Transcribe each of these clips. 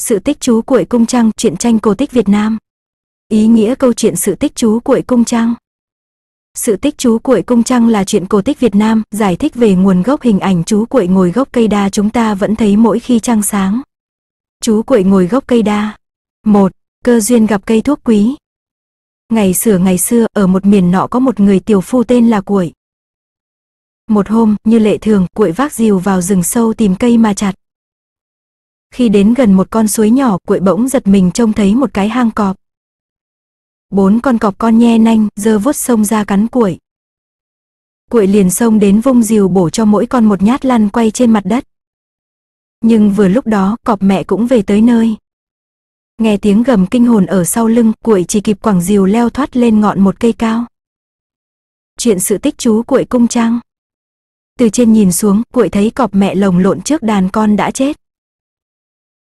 Sự tích chú cuội cung trăng truyện tranh cổ tích Việt Nam. Ý nghĩa câu chuyện sự tích chú cuội cung trăng. Sự tích chú cuội cung trăng là chuyện cổ tích Việt Nam, giải thích về nguồn gốc hình ảnh chú cuội ngồi gốc cây đa chúng ta vẫn thấy mỗi khi trăng sáng. Chú cuội ngồi gốc cây đa. 1. Cơ duyên gặp cây thuốc quý. Ngày xưa ngày xưa, ở một miền nọ có một người tiểu phu tên là Cuội. Một hôm, như lệ thường, Cuội vác dìu vào rừng sâu tìm cây mà chặt. Khi đến gần một con suối nhỏ, cuội bỗng giật mình trông thấy một cái hang cọp. Bốn con cọp con nhe nanh, dơ vút sông ra cắn cuội. Cuội liền sông đến vung rìu bổ cho mỗi con một nhát lăn quay trên mặt đất. Nhưng vừa lúc đó, cọp mẹ cũng về tới nơi. Nghe tiếng gầm kinh hồn ở sau lưng, cuội chỉ kịp quẳng rìu leo thoát lên ngọn một cây cao. Chuyện sự tích chú cuội cung trăng. Từ trên nhìn xuống, cuội thấy cọp mẹ lồng lộn trước đàn con đã chết.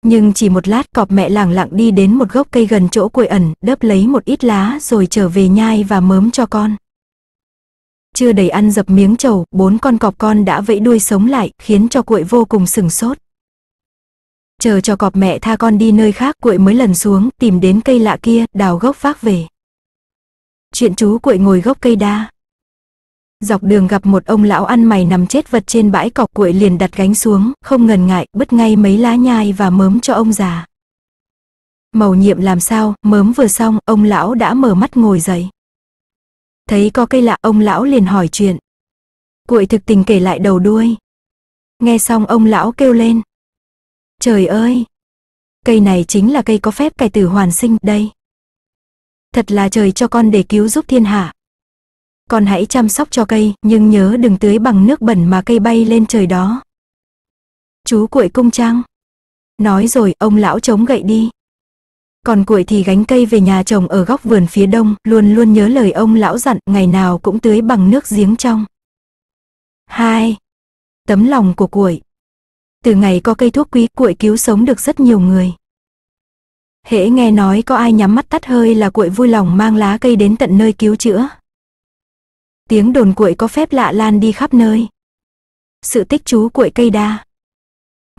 Nhưng chỉ một lát cọp mẹ lẳng lặng đi đến một gốc cây gần chỗ quầy ẩn, đớp lấy một ít lá rồi trở về nhai và mớm cho con. Chưa đầy ăn dập miếng trầu, bốn con cọp con đã vẫy đuôi sống lại, khiến cho cuội vô cùng sừng sốt. Chờ cho cọp mẹ tha con đi nơi khác cuội mới lần xuống, tìm đến cây lạ kia, đào gốc vác về. Chuyện chú cuội ngồi gốc cây đa, dọc đường gặp một ông lão ăn mày nằm chết vật trên bãi cọc cuội liền đặt gánh xuống, không ngần ngại, bứt ngay mấy lá nhai và mớm cho ông già. Mầu nhiệm làm sao, mớm vừa xong, ông lão đã mở mắt ngồi dậy. Thấy có cây lạ, ông lão liền hỏi chuyện. Cuội thực tình kể lại đầu đuôi. Nghe xong ông lão kêu lên. Trời ơi! Cây này chính là cây có phép cải tử hoàn sinh đây. Thật là trời cho con để cứu giúp thiên hạ con hãy chăm sóc cho cây, nhưng nhớ đừng tưới bằng nước bẩn mà cây bay lên trời đó. Chú cuội cung trang. Nói rồi, ông lão chống gậy đi. Còn cuội thì gánh cây về nhà chồng ở góc vườn phía đông, luôn luôn nhớ lời ông lão dặn, ngày nào cũng tưới bằng nước giếng trong. 2. Tấm lòng của cuội. Từ ngày có cây thuốc quý, cuội cứu sống được rất nhiều người. Hễ nghe nói có ai nhắm mắt tắt hơi là cuội vui lòng mang lá cây đến tận nơi cứu chữa tiếng đồn cuội có phép lạ lan đi khắp nơi. Sự tích chú cuội cây đa.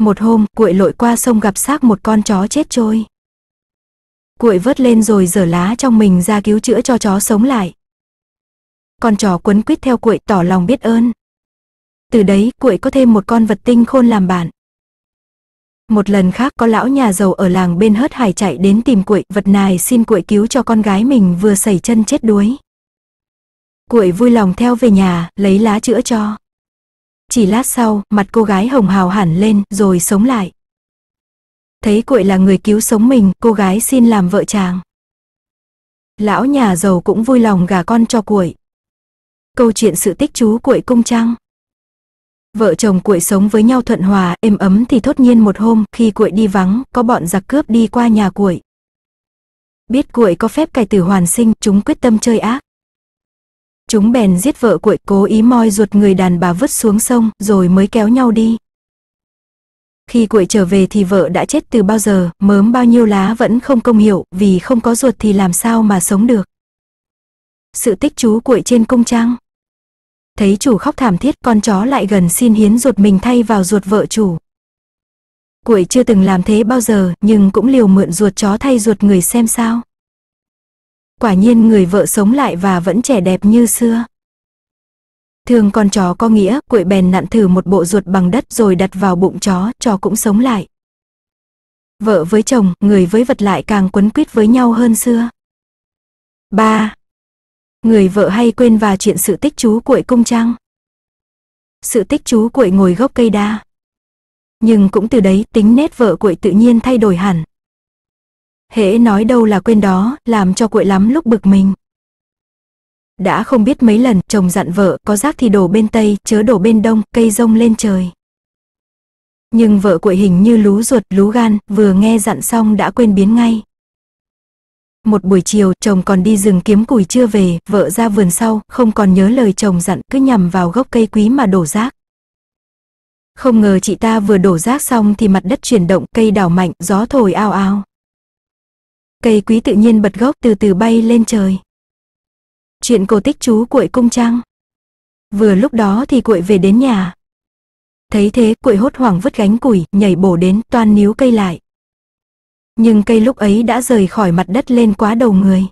Một hôm, cuội lội qua sông gặp xác một con chó chết trôi. Cuội vớt lên rồi dở lá trong mình ra cứu chữa cho chó sống lại. Con chó quấn quýt theo cuội tỏ lòng biết ơn. Từ đấy, cuội có thêm một con vật tinh khôn làm bạn. Một lần khác có lão nhà giàu ở làng bên hớt hải chạy đến tìm cuội, vật nài xin cuội cứu cho con gái mình vừa xảy chân chết đuối. Cuội vui lòng theo về nhà, lấy lá chữa cho. Chỉ lát sau, mặt cô gái hồng hào hẳn lên, rồi sống lại. Thấy cuội là người cứu sống mình, cô gái xin làm vợ chàng. Lão nhà giàu cũng vui lòng gả con cho cuội. Câu chuyện sự tích chú cuội cung trăng. Vợ chồng cuội sống với nhau thuận hòa, êm ấm thì thốt nhiên một hôm, khi cuội đi vắng, có bọn giặc cướp đi qua nhà cuội. Biết cuội có phép cài tử hoàn sinh, chúng quyết tâm chơi ác. Chúng bèn giết vợ cuội cố ý moi ruột người đàn bà vứt xuống sông rồi mới kéo nhau đi. Khi cuội trở về thì vợ đã chết từ bao giờ, mớm bao nhiêu lá vẫn không công hiệu vì không có ruột thì làm sao mà sống được. Sự tích chú cuội trên công trang. Thấy chủ khóc thảm thiết con chó lại gần xin hiến ruột mình thay vào ruột vợ chủ. Cuội chưa từng làm thế bao giờ nhưng cũng liều mượn ruột chó thay ruột người xem sao quả nhiên người vợ sống lại và vẫn trẻ đẹp như xưa. Thường con chó có nghĩa, quậy bèn nặn thử một bộ ruột bằng đất rồi đặt vào bụng chó, chó cũng sống lại. Vợ với chồng, người với vật lại càng quấn quýt với nhau hơn xưa. 3. Người vợ hay quên và chuyện sự tích chú quậy cung trăng. Sự tích chú quậy ngồi gốc cây đa. Nhưng cũng từ đấy tính nét vợ quậy tự nhiên thay đổi hẳn hễ nói đâu là quên đó, làm cho quậy lắm lúc bực mình. Đã không biết mấy lần, chồng dặn vợ, có rác thì đổ bên tây, chớ đổ bên đông, cây rông lên trời. Nhưng vợ quậy hình như lú ruột, lú gan, vừa nghe dặn xong đã quên biến ngay. Một buổi chiều, chồng còn đi rừng kiếm củi chưa về, vợ ra vườn sau, không còn nhớ lời chồng dặn, cứ nhằm vào gốc cây quý mà đổ rác. Không ngờ chị ta vừa đổ rác xong thì mặt đất chuyển động, cây đảo mạnh, gió thổi ao ao. Cây quý tự nhiên bật gốc từ từ bay lên trời. Chuyện cổ tích chú cuội cung trăng. Vừa lúc đó thì cuội về đến nhà. Thấy thế cuội hốt hoảng vứt gánh củi, nhảy bổ đến toan níu cây lại. Nhưng cây lúc ấy đã rời khỏi mặt đất lên quá đầu người.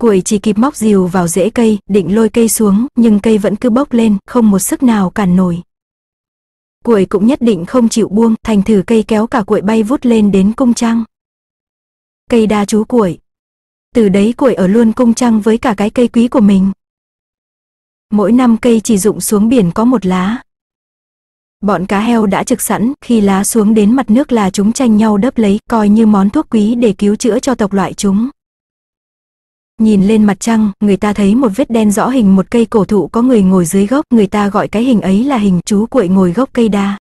Cuội chỉ kịp móc rìu vào rễ cây, định lôi cây xuống, nhưng cây vẫn cứ bốc lên, không một sức nào cản nổi. Cuội cũng nhất định không chịu buông, thành thử cây kéo cả cuội bay vút lên đến cung trăng cây đa chú cuội. Từ đấy cuội ở luôn cung trăng với cả cái cây quý của mình. Mỗi năm cây chỉ rụng xuống biển có một lá. Bọn cá heo đã trực sẵn, khi lá xuống đến mặt nước là chúng tranh nhau đớp lấy, coi như món thuốc quý để cứu chữa cho tộc loại chúng. Nhìn lên mặt trăng, người ta thấy một vết đen rõ hình một cây cổ thụ có người ngồi dưới gốc, người ta gọi cái hình ấy là hình chú cuội ngồi gốc cây đa.